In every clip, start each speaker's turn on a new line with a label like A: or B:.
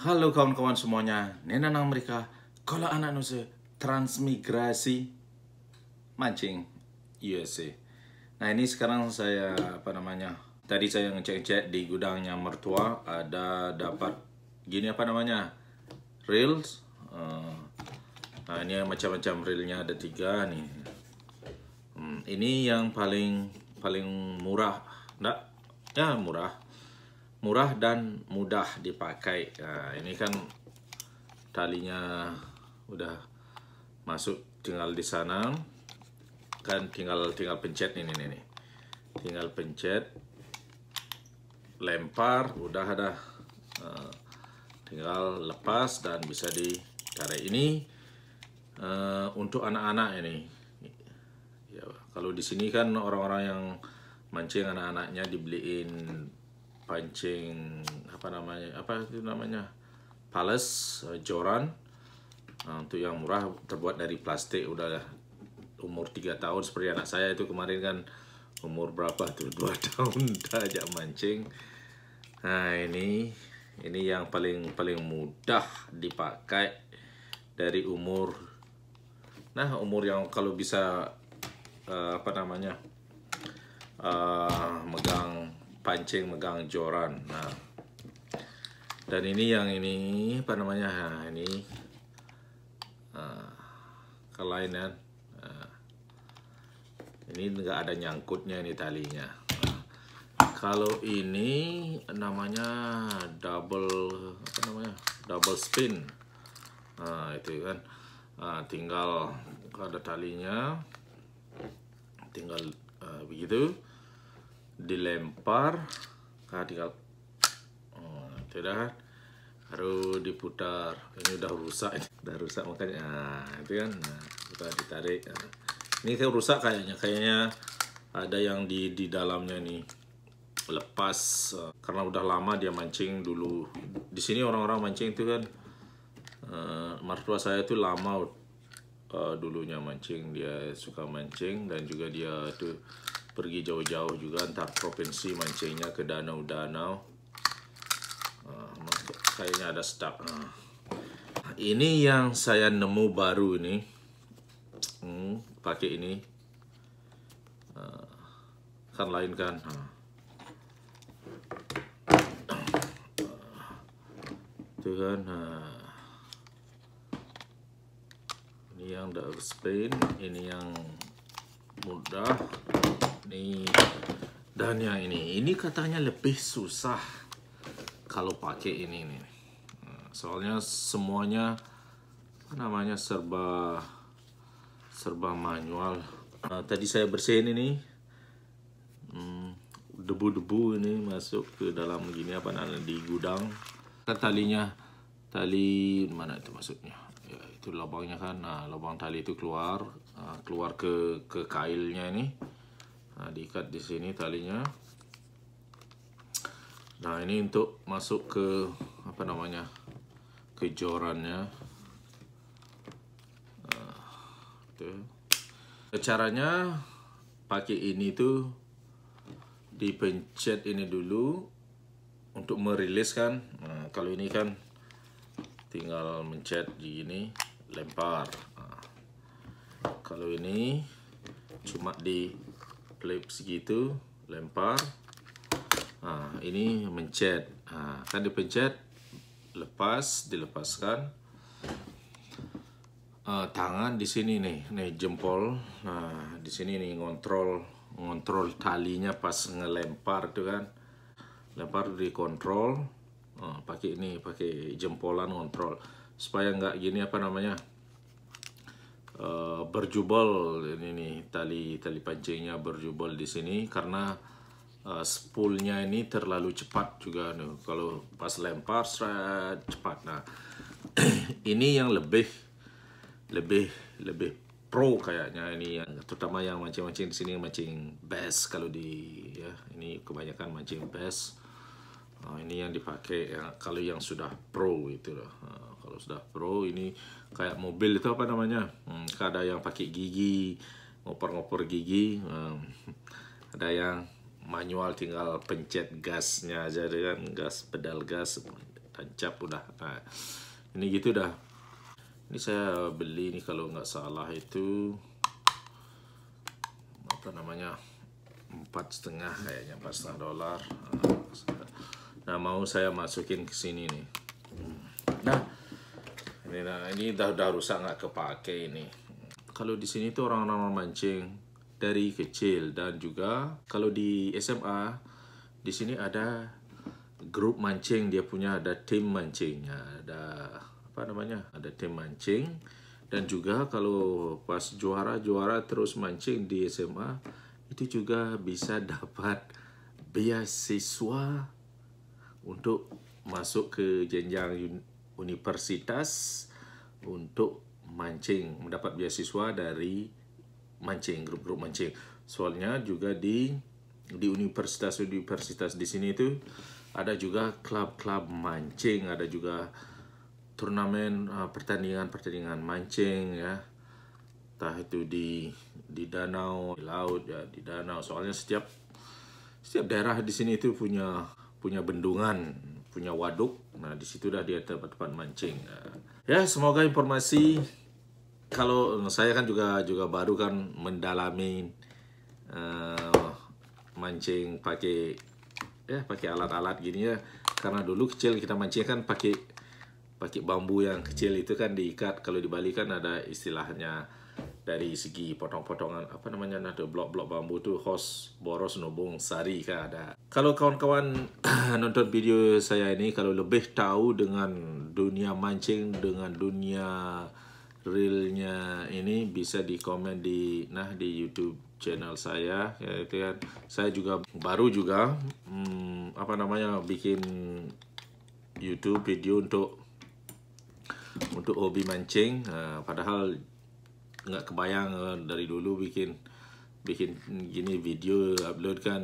A: Halo kawan-kawan semuanya, nenang mereka kalau anak nuse transmigrasi mancing USA. Iya nah ini sekarang saya apa namanya? Tadi saya ngecek-cek di gudangnya mertua ada dapat gini apa namanya reels. Eh, nah ini macam-macam reelnya ada tiga nih. Hmm, ini yang paling paling murah, enggak? Ya murah murah dan mudah dipakai. Nah, ini kan talinya udah masuk tinggal di sana kan tinggal tinggal pencet ini nih, Tinggal pencet lempar udah ada uh, tinggal lepas dan bisa ditarik ini uh, untuk anak-anak ini. Ya, kalau di sini kan orang-orang yang mancing anak-anaknya dibeliin pancing apa namanya apa itu namanya palace uh, eh, joran uh, untuk yang murah terbuat dari plastik udah umur 3 tahun seperti anak saya itu kemarin kan umur berapa tuh 2 tahun udah ajak mancing nah ini ini yang paling paling mudah dipakai dari umur nah umur yang kalau bisa uh, apa namanya uh, megang pancing megang joran. Nah, dan ini yang ini apa namanya? Nah, ini uh, kelainan. Uh, ini enggak ada nyangkutnya ini talinya. Nah, kalau ini namanya double apa namanya? Double spin. Nah, itu kan. Nah, tinggal ada talinya. Tinggal uh, begitu dilempar nah tinggal oh, tidak harus diputar ini udah rusak udah rusak makanya nah, itu kan nah, kita ditarik nah, ini saya rusak kayaknya kayaknya ada yang di di dalamnya nih lepas eh, karena udah lama dia mancing dulu di sini orang-orang mancing itu kan uh, mertua saya itu lama uh, dulunya mancing dia suka mancing dan juga dia tuh pergi jauh-jauh juga antar provinsi mancingnya ke danau-danau uh, kayaknya ada stuck uh. ini yang saya nemu baru ini hmm, pakai ini uh, kan lain kan uh. itu kan uh. ini yang dari spin ini yang mudah Nih, dan yang ini. Ini katanya lebih susah kalau pakai ini nih. Hmm, soalnya semuanya apa namanya serba serba manual. Nah, tadi saya bersihin ini. Hmm, debu-debu ini masuk ke dalam gini apa namanya di gudang. Kan talinya tali mana itu maksudnya? Ya, itu lubangnya kan. Nah, lubang tali itu keluar, eh, keluar ke ke kailnya ini nah diikat di sini talinya nah ini untuk masuk ke apa namanya kejorannya nah, itu caranya pakai ini tuh dipencet ini dulu untuk merilis kan nah, kalau ini kan tinggal mencet di ini lempar nah, kalau ini cuma di klip segitu lempar nah, ini mencet nah, kan dipencet lepas dilepaskan uh, tangan di sini nih nih jempol nah di sini nih ngontrol ngontrol talinya pas ngelempar tuh kan lempar dikontrol uh, nah, pakai ini pakai jempolan kontrol supaya nggak gini apa namanya Eh, berjubel ini nih tali tali pancingnya berjubel di sini karena uh, spoolnya ini terlalu cepat juga nih kalau pas lempar seret cepat nah ini yang lebih lebih lebih pro kayaknya ini yang terutama yang mancing-mancing di sini mancing best kalau di ya ini kebanyakan mancing best uh, ini yang dipakai ya, kalau yang sudah pro itu loh uh, kalau sudah pro ini kayak mobil itu apa namanya hmm, ada yang pakai gigi ngoper-ngoper gigi hmm, ada yang manual tinggal pencet gasnya aja kan gas pedal gas tancap udah nah ini gitu dah ini saya beli ini kalau nggak salah itu apa namanya empat setengah kayaknya empat setengah dolar nah mau saya masukin ke sini nih ini, nah, ini dah udah rusak nggak kepake ini. Kalau di sini tuh orang-orang mancing dari kecil dan juga kalau di SMA di sini ada grup mancing dia punya ada tim mancing ada apa namanya ada tim mancing dan juga kalau pas juara-juara terus mancing di SMA itu juga bisa dapat beasiswa untuk masuk ke jenjang universitas untuk mancing, mendapat beasiswa dari mancing, grup-grup mancing. Soalnya juga di di universitas-universitas di sini itu ada juga klub-klub mancing, ada juga turnamen eh, pertandingan-pertandingan mancing ya. Entah itu di di danau, di laut ya, di danau. Soalnya setiap setiap daerah di sini itu punya punya bendungan punya waduk. Nah, di situ dah dia tempat-tempat mancing. Uh, ya, semoga informasi kalau saya kan juga juga baru kan mendalami uh, mancing pakai ya pakai alat-alat gini ya karena dulu kecil kita mancing kan pakai pakai bambu yang kecil itu kan diikat kalau di kan ada istilahnya dari segi potong-potongan apa namanya ada blok-blok bambu tuh hos boros nubung sari kan ada kalau kawan-kawan nonton video saya ini kalau lebih tahu dengan dunia mancing dengan dunia realnya ini bisa di komen di nah di YouTube channel saya ya itu kan saya juga baru juga hmm, apa namanya bikin YouTube video untuk untuk hobi mancing nah, padahal nggak kebayang eh, dari dulu bikin bikin gini video upload kan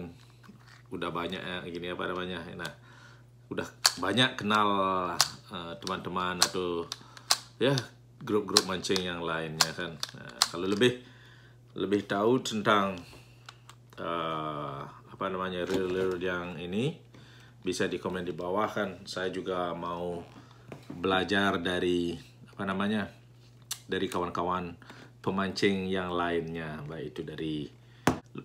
A: udah banyak ya gini apa namanya nah udah banyak kenal eh, teman-teman uh, atau ya grup-grup mancing yang lainnya kan nah, kalau lebih lebih tahu tentang uh, apa namanya reel-reel yang ini bisa di komen di bawah kan saya juga mau belajar dari apa namanya dari kawan-kawan pemancing yang lainnya, baik itu dari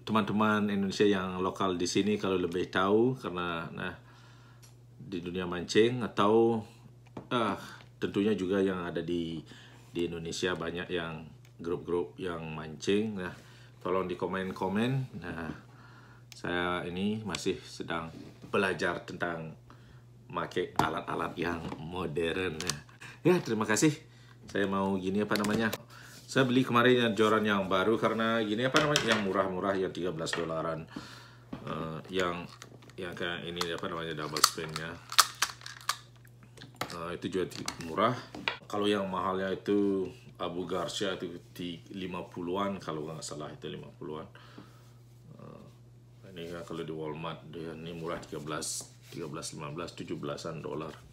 A: teman-teman Indonesia yang lokal di sini kalau lebih tahu karena nah di dunia mancing atau ah, tentunya juga yang ada di di Indonesia banyak yang grup-grup yang mancing nah tolong di komen-komen nah saya ini masih sedang belajar tentang make alat-alat yang modern nah, ya terima kasih saya mau gini apa namanya saya beli kemarin yang Joran yang baru karena gini apa namanya yang murah-murah yang 13 dolaran. Uh, yang yang kayak ini apa namanya double spinnya. Uh, itu juga murah. Kalau yang mahalnya itu Abu Garcia itu di 50-an kalau nggak salah itu 50-an. Uh, eh, ini ya, kalau di Walmart dia ini murah 13 13 15 17-an dolar.